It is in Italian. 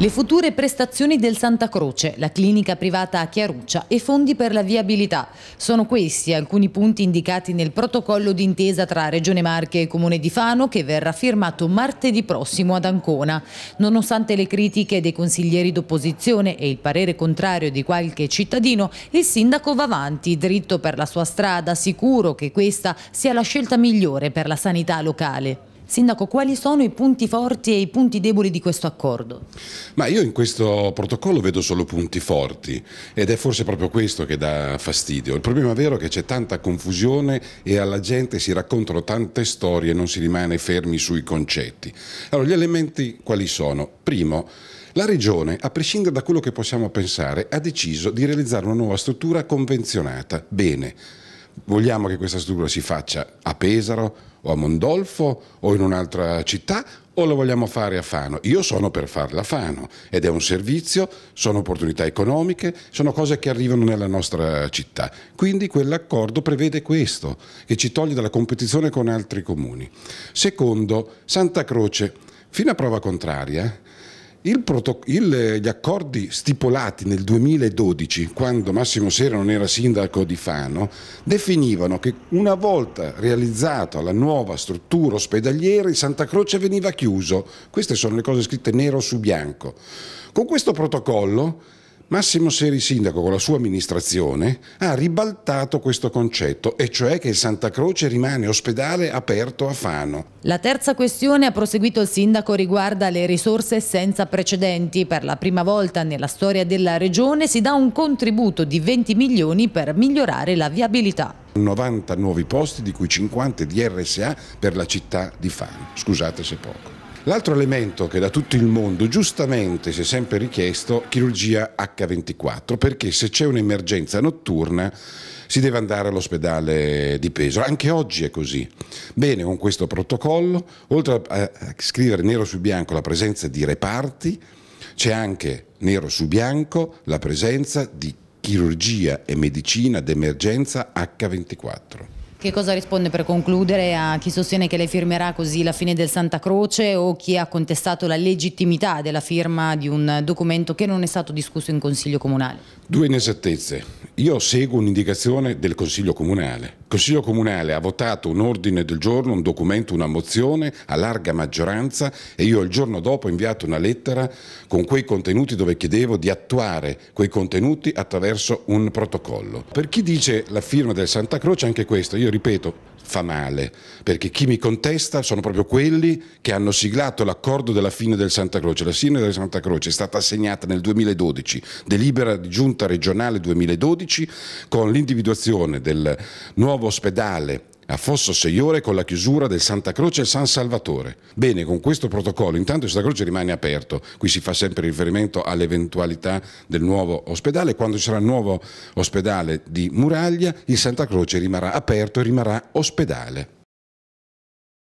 Le future prestazioni del Santa Croce, la clinica privata a Chiaruccia e fondi per la viabilità. Sono questi alcuni punti indicati nel protocollo d'intesa tra Regione Marche e Comune di Fano che verrà firmato martedì prossimo ad Ancona. Nonostante le critiche dei consiglieri d'opposizione e il parere contrario di qualche cittadino, il sindaco va avanti, dritto per la sua strada, sicuro che questa sia la scelta migliore per la sanità locale. Sindaco, quali sono i punti forti e i punti deboli di questo accordo? Ma io in questo protocollo vedo solo punti forti ed è forse proprio questo che dà fastidio. Il problema vero è che c'è tanta confusione e alla gente si raccontano tante storie e non si rimane fermi sui concetti. Allora, gli elementi quali sono? Primo, la Regione, a prescindere da quello che possiamo pensare, ha deciso di realizzare una nuova struttura convenzionata. Bene. Vogliamo che questa struttura si faccia a Pesaro, o a Mondolfo o in un'altra città o lo vogliamo fare a Fano? Io sono per farla a Fano ed è un servizio, sono opportunità economiche, sono cose che arrivano nella nostra città. Quindi quell'accordo prevede questo, che ci toglie dalla competizione con altri comuni. Secondo, Santa Croce, fino a prova contraria, Protoc- il, gli accordi stipulati nel 2012, quando Massimo Sera non era sindaco di Fano, definivano che una volta realizzata la nuova struttura ospedaliera, il Santa Croce veniva chiuso. Queste sono le cose scritte nero su bianco. Con questo protocollo Massimo Seri Sindaco con la sua amministrazione ha ribaltato questo concetto, e cioè che il Santa Croce rimane ospedale aperto a Fano. La terza questione, ha proseguito il Sindaco, riguarda le risorse senza precedenti. Per la prima volta nella storia della Regione si dà un contributo di 20 milioni per migliorare la viabilità. 90 nuovi posti, di cui 50 di RSA per la città di Fano. Scusate se poco. L'altro elemento che da tutto il mondo giustamente si è sempre richiesto, chirurgia H24, perché se c'è un'emergenza notturna si deve andare all'ospedale di peso. Anche oggi è così. Bene, con questo protocollo, oltre a scrivere nero su bianco la presenza di reparti, c'è anche nero su bianco la presenza di chirurgia e medicina d'emergenza H24. Che cosa risponde per concludere a chi sostiene che lei firmerà così la fine del Santa Croce o chi ha contestato la legittimità della firma di un documento che non è stato discusso in Consiglio Comunale? Due inesattezze. Io seguo un'indicazione del Consiglio Comunale. Il Consiglio Comunale ha votato un ordine del giorno, un documento, una mozione a larga maggioranza e io il giorno dopo ho inviato una lettera con quei contenuti dove chiedevo di attuare quei contenuti attraverso un protocollo. Per chi dice la firma del Santa Croce, anche questo, io ripeto, fa male, perché chi mi contesta sono proprio quelli che hanno siglato l'accordo della fine del Santa Croce. La fine del Santa Croce è stata assegnata nel 2012, delibera di giunta regionale 2012, 2012 con l'individuazione del nuovo ospedale a Fosso Seiore con la chiusura del Santa Croce e San Salvatore. Bene, con questo protocollo intanto il Santa Croce rimane aperto, qui si fa sempre riferimento all'eventualità del nuovo ospedale, quando ci sarà il nuovo ospedale di Muraglia il Santa Croce rimarrà aperto e rimarrà ospedale.